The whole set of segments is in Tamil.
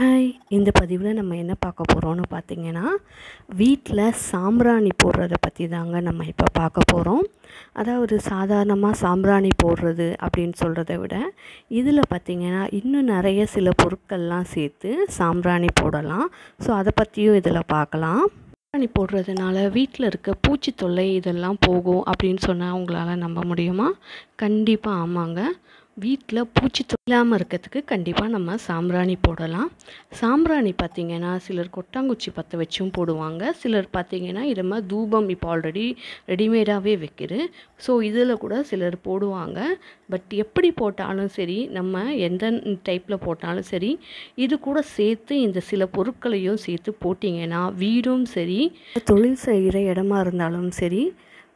ஹாய் இந்த பதிவில் நம்ம என்ன பார்க்க போகிறோன்னு பார்த்தீங்கன்னா வீட்டில் சாம்பிராணி போடுறத பற்றி தாங்க நம்ம இப்போ பார்க்க போகிறோம் அதாவது சாதாரணமாக சாம்பிராணி போடுறது அப்படின்னு சொல்கிறத விட இதில் பார்த்திங்கன்னா இன்னும் நிறைய சில பொருட்கள்லாம் சேர்த்து சாம்பிராணி போடலாம் ஸோ அதை பற்றியும் இதில் பார்க்கலாம் சாம்பிராணி போடுறதுனால வீட்டில் இருக்க பூச்சி தொல்லை இதெல்லாம் போகும் அப்படின்னு சொன்னால் உங்களால் நம்ப முடியுமா கண்டிப்பாக ஆமாங்க வீட்டில் பூச்சி இல்லாமல் இருக்கிறதுக்கு கண்டிப்பாக நம்ம சாம்பிராணி போடலாம் சாம்பிராணி பார்த்திங்கன்னா சிலர் கொட்டாங்குச்சி பற்ற வச்சும் போடுவாங்க சிலர் பார்த்திங்கன்னா இது மாதிரி தூபம் இப்போ ஆல்ரெடி ரெடிமேடாகவே வைக்கிது ஸோ இதில் கூட சிலர் போடுவாங்க பட் எப்படி போட்டாலும் சரி நம்ம எந்த டைப்பில் போட்டாலும் சரி இது கூட சேர்த்து இந்த சில பொருட்களையும் சேர்த்து போட்டிங்கன்னா வீடும் சரி தொழில் செய்கிற இடமா இருந்தாலும் சரி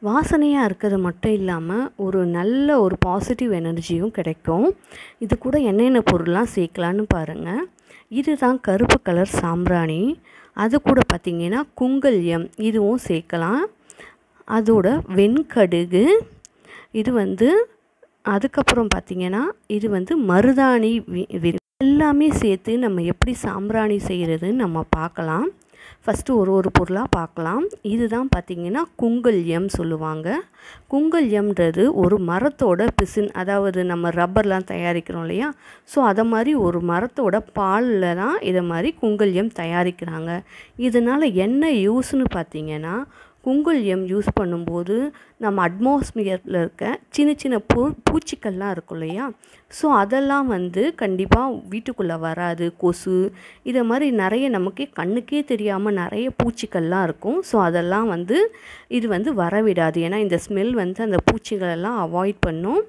வாசனையாக இருக்கிறது மட்டும் இல்லாமல் ஒரு நல்ல ஒரு பாசிட்டிவ் எனர்ஜியும் கிடைக்கும் இது கூட என்னென்ன பொருள்லாம் சேர்க்கலான்னு பாருங்கள் இதுதான் கருப்பு கலர் சாம்பிராணி அது கூட பார்த்திங்கன்னா குங்கல்யம் இதுவும் சேர்க்கலாம் அதோட வெண்கடுகு இது வந்து அதுக்கப்புறம் பார்த்திங்கன்னா இது வந்து மருதாணி எல்லாமே சேர்த்து நம்ம எப்படி சாம்பிராணி செய்கிறதுன்னு நம்ம பார்க்கலாம் ஃபஸ்ட்டு ஒரு ஒரு பொருளாக பார்க்கலாம் இதுதான் பார்த்திங்கன்னா குங்கல்யம் சொல்லுவாங்க குங்கல்யம்ன்றது ஒரு மரத்தோட பிசின் அதாவது நம்ம ரப்பர்லாம் தயாரிக்கிறோம் இல்லையா ஸோ அதை மாதிரி ஒரு மரத்தோட பாலில் தான் இதை மாதிரி குங்கல்யம் தயாரிக்கிறாங்க இதனால் என்ன யூஸ்னு பார்த்திங்கன்னா குங்குல் எம் யூஸ் பண்ணும்போது நம்ம அட்மாஸ்பியரில் இருக்க சின்ன சின்ன பூ பூச்சிக்கள்லாம் இருக்கும் இல்லையா ஸோ அதெல்லாம் வந்து கண்டிப்பாக வீட்டுக்குள்ளே வராது கொசு இதை மாதிரி நிறைய நமக்கே கண்ணுக்கே தெரியாமல் நிறைய பூச்சிக்கள்லாம் இருக்கும் ஸோ அதெல்லாம் வந்து இது வந்து வரவிடாது ஏன்னா இந்த ஸ்மெல் வந்து அந்த பூச்சிகளெல்லாம் அவாய்ட் பண்ணும்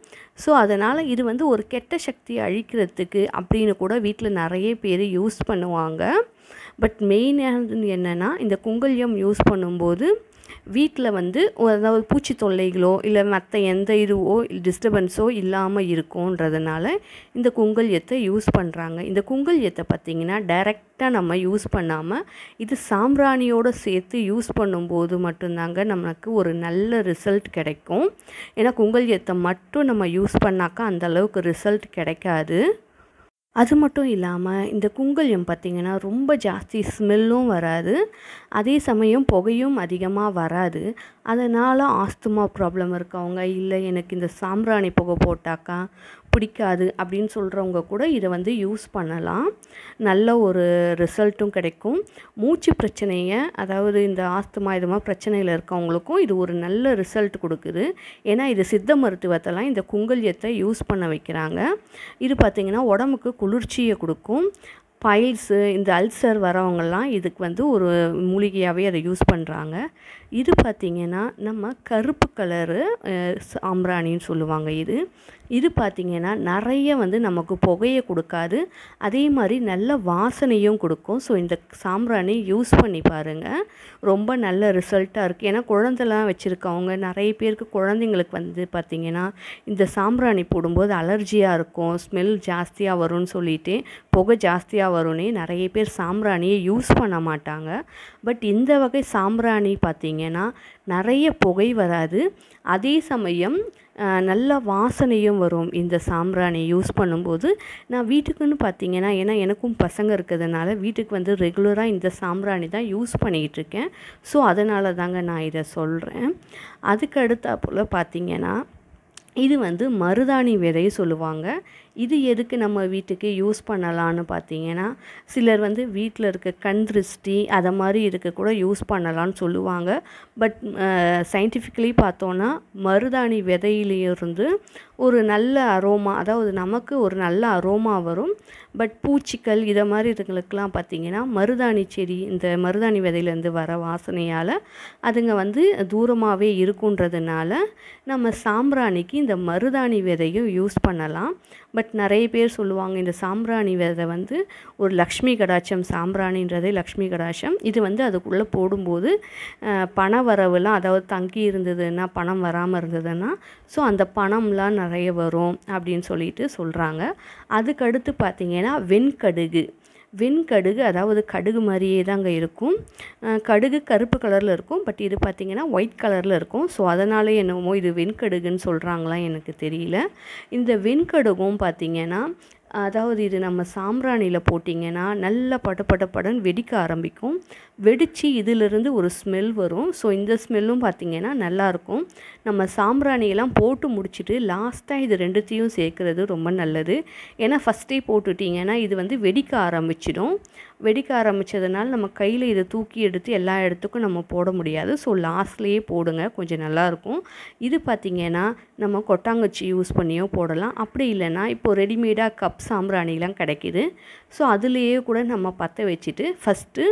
ஸோ அதனால் இது வந்து ஒரு கெட்ட சக்தியை அழிக்கிறதுக்கு அப்படின்னு கூட வீட்டில் நிறைய பேர் யூஸ் பண்ணுவாங்க பட் மெயினாக என்னென்னா இந்த குங்கல்யம் யூஸ் பண்ணும்போது வீட்டில் வந்து அதாவது பூச்சி தொல்லைகளோ இல்லை மற்ற எந்த இதுவோ டிஸ்டர்பன்ஸோ இல்லாமல் இருக்கும்ன்றதுனால இந்த குங்கல் எத்தை யூஸ் பண்ணுறாங்க இந்த குங்கல் எத்தை பார்த்திங்கன்னா டைரெக்டாக நம்ம யூஸ் பண்ணாமல் இது சாம்பிராணியோடு சேர்த்து யூஸ் பண்ணும்போது மட்டும்தாங்க நமக்கு ஒரு நல்ல ரிசல்ட் கிடைக்கும் ஏன்னா குங்கல் எத்தை மட்டும் நம்ம யூஸ் பண்ணாக்கா அந்தளவுக்கு ரிசல்ட் கிடைக்காது அது மட்டும் இல்லாமல் இந்த குங்கல்யம் பார்த்திங்கன்னா ரொம்ப ஜாஸ்தி ஸ்மெல்லும் வராது அதே சமயம் புகையும் அதிகமாக வராது அதனால் ஆஸ்துமா ப்ராப்ளம் இருக்கவங்க இல்லை எனக்கு இந்த சாம்பிராணி புகை போட்டாக்கா பிடிக்காது அப்படின்னு சொல்கிறவங்க கூட இதை வந்து யூஸ் பண்ணலாம் நல்ல ஒரு ரிசல்ட்டும் கிடைக்கும் மூச்சு பிரச்சனையை அதாவது இந்த ஆஸ்துமா இது பிரச்சனையில் இருக்கவங்களுக்கும் இது ஒரு நல்ல ரிசல்ட் கொடுக்குது ஏன்னா இது சித்த மருத்துவத்தெல்லாம் இந்த குங்கல்யத்தை யூஸ் பண்ண வைக்கிறாங்க இது பார்த்திங்கன்னா உடம்புக்கு குளிர்ச்சியை கொடுக்கும் பைல்ஸு இந்த அல்சர் வரவங்கள்லாம் இதுக்கு வந்து ஒரு மூலிகையாகவே அதை யூஸ் பண்ணுறாங்க இது பார்த்திங்கன்னா நம்ம கருப்பு கலரு சாம்பிராணின்னு சொல்லுவாங்க இது இது பார்த்திங்கன்னா நிறைய வந்து நமக்கு புகையை கொடுக்காது அதே மாதிரி நல்ல வாசனையும் கொடுக்கும் ஸோ இந்த சாம்பிராணி யூஸ் பண்ணி பாருங்கள் ரொம்ப நல்ல ரிசல்ட்டாக இருக்குது ஏன்னா குழந்தைலாம் வச்சுருக்கவங்க நிறைய பேருக்கு குழந்தைங்களுக்கு வந்து பார்த்திங்கன்னா இந்த சாம்பிராணி போடும்போது அலர்ஜியாக இருக்கும் ஸ்மெல் ஜாஸ்தியாக வரும்னு சொல்லிட்டு புகை ஜாஸ்தியாக வரும்னே நிறைய பேர் சாம்பிராணியை யூஸ் பண்ண மாட்டாங்க பட் இந்த வகை சாம்பிராணி பார்த்திங்கன்னா நிறைய புகை வராது அதே சமயம் நல்ல வாசனையும் வரும் இந்த சாம்பிராணி யூஸ் பண்ணும்போது நான் வீட்டுக்குன்னு பார்த்தீங்கன்னா ஏன்னா எனக்கும் பசங்க இருக்கிறதுனால வீட்டுக்கு வந்து ரெகுலராக இந்த சாம்பிராணி தான் யூஸ் பண்ணிகிட்ருக்கேன் ஸோ அதனால தாங்க நான் இதை சொல்கிறேன் அதுக்கு அடுத்தாப்புல பார்த்திங்கன்னா இது வந்து மருதாணி விதை சொல்லுவாங்க இது எதுக்கு நம்ம வீட்டுக்கு யூஸ் பண்ணலான்னு பார்த்தீங்கன்னா சிலர் வந்து வீட்டில் இருக்க கண் திருஷ்டி அதை மாதிரி இருக்க கூட யூஸ் பண்ணலான்னு சொல்லுவாங்க பட் சயின்டிஃபிக்கலி பார்த்தோன்னா மருதாணி விதையிலிருந்து ஒரு நல்ல அரோமா அதாவது நமக்கு ஒரு நல்ல அரோமா வரும் பட் பூச்சிக்கள் இதை மாதிரி இதுங்களுக்கெல்லாம் பார்த்திங்கன்னா மருதாணி செடி இந்த மருதாணி விதையிலேருந்து வர வாசனையால் அதுங்க வந்து தூரமாகவே இருக்குன்றதுனால நம்ம சாம்பிராணிக்கு இந்த மருதாணி விதையும் யூஸ் பண்ணலாம் பட் நிறைய பேர் சொல்லுவாங்க இந்த சாம்பிராணி விதை வந்து ஒரு லக்ஷ்மி கடாட்சம் சாம்பிராணின்றதே லக்ஷ்மி கடாட்சம் இது வந்து அதுக்குள்ளே போடும்போது பண வரவுலாம் அதாவது தங்கி இருந்ததுன்னா பணம் வராமல் இருந்ததுன்னா ஸோ அந்த பணம்லாம் நிறைய வரும் அப்படின்னு சொல்லிட்டு சொல்கிறாங்க அதுக்கடுத்து பார்த்திங்கன்னா வெண்கடுகு வெண்கடுகு அதாவது கடுகு மாதிரியே தாங்க இருக்கும் கடுகு கருப்பு கலரில் இருக்கும் பட் இது பார்த்திங்கன்னா ஒயிட் கலரில் இருக்கும் ஸோ அதனால் என்னமோ இது வெண்கடுகுன்னு சொல்கிறாங்களா எனக்கு தெரியல இந்த வெண்கடுகும் பார்த்திங்கன்னா அதாவது இது நம்ம சாம்பிராணியில் போட்டிங்கன்னா நல்ல பட பட வெடிக்க ஆரம்பிக்கும் வெடித்து இதிலிருந்து ஒரு ஸ்மெல் வரும் ஸோ இந்த ஸ்மெல்லும் பார்த்திங்கன்னா நல்லாயிருக்கும் நம்ம சாம்பிராணியெல்லாம் போட்டு முடிச்சுட்டு லாஸ்ட்டாக இது ரெண்டுத்தையும் சேர்க்குறது ரொம்ப நல்லது ஏன்னா ஃபஸ்ட்டே போட்டுட்டிங்கன்னா இது வந்து வெடிக்க ஆரம்பிச்சிடும் வெடிக்க ஆரம்பித்ததுனால நம்ம கையில் இதை தூக்கி எடுத்து எல்லா இடத்துக்கும் நம்ம போட முடியாது ஸோ லாஸ்ட்லேயே போடுங்க கொஞ்சம் நல்லாயிருக்கும் இது பார்த்திங்கன்னா நம்ம கொட்டாங்குச்சி யூஸ் பண்ணியோ போடலாம் அப்படி இல்லைன்னா இப்போது ரெடிமேடாக கப் சாம்பிராணிலாம் கிடைக்கிது ஸோ அதுலேயே கூட நம்ம பற்ற வச்சுட்டு ஃபஸ்ட்டு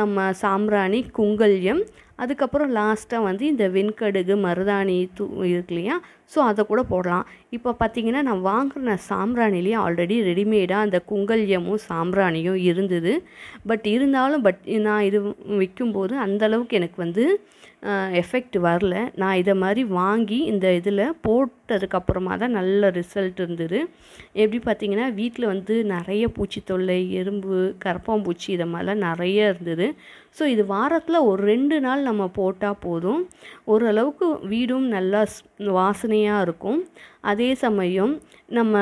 நம்ம சாம்பிராணி குங்கல்யம் அதுக்கப்புறம் லாஸ்ட்டாக வந்து இந்த வெண்கடுகு மருதாணி தூ இருக்கு இல்லையா ஸோ அதை கூட போடலாம் இப்போ பார்த்திங்கன்னா நான் வாங்கின சாம்பிராணிலேயே ஆல்ரெடி ரெடிமேடாக அந்த குங்கல்யமும் சாம்பிராணியும் இருந்தது பட் இருந்தாலும் பட் நான் இது விற்கும்போது அந்தளவுக்கு எனக்கு வந்து எஃபெக்ட் வரல நான் இதை மாதிரி வாங்கி இந்த இதில் போட்டதுக்கப்புறமா தான் நல்ல ரிசல்ட் இருந்தது எப்படி பார்த்தீங்கன்னா வீட்டில் வந்து நிறைய பூச்சி தொல்லை எறும்பு கரப்பாம்பூச்சி இதை மாதிரிலாம் நிறைய இருந்தது ஸோ இது வாரத்தில் ஒரு ரெண்டு நாள் நம்ம போட்டால் போதும் ஓரளவுக்கு வீடும் நல்லா வாசனை இனிமையாக இருக்கும் அதே சமயம் நம்ம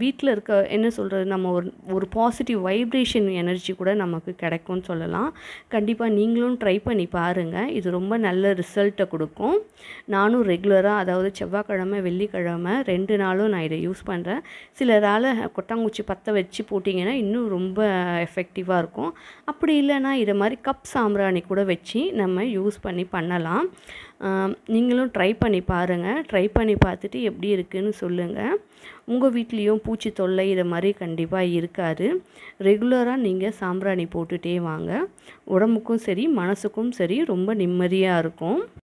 வீட்டில் இருக்க என்ன சொல்கிறது நம்ம ஒரு ஒரு பாசிட்டிவ் வைப்ரேஷன் எனர்ஜி கூட நமக்கு கிடைக்கும்னு சொல்லலாம் கண்டிப்பாக நீங்களும் ட்ரை பண்ணி பாருங்கள் இது ரொம்ப நல்ல ரிசல்ட்டை கொடுக்கும் நானும் ரெகுலராக அதாவது செவ்வாய்க்கிழமை வெள்ளிக்கிழமை ரெண்டு நாளும் நான் இதை யூஸ் பண்ணுறேன் சிலரால் கொட்டாங்குச்சி பற்ற வச்சு போட்டிங்கன்னா இன்னும் ரொம்ப எஃபெக்டிவாக இருக்கும் அப்படி இல்லைன்னா இதை மாதிரி கப் சாம்பிராணி கூட வச்சு நம்ம யூஸ் பண்ணி பண்ணலாம் நீங்களும் ட்ரை பண்ணி பாருங்கள் ட்ரை பண்ணி பார்த்துட்டு எப்படி இருக்குன்னு சொல்லுங்கள் உங்கள் வீட்லேயும் பூச்சி தொல்லை இதை மாதிரி கண்டிப்பாக இருக்காது ரெகுலராக நீங்கள் சாம்பிராணி போட்டுகிட்டே வாங்க உடம்புக்கும் சரி மனசுக்கும் சரி ரொம்ப நிம்மதியாக இருக்கும்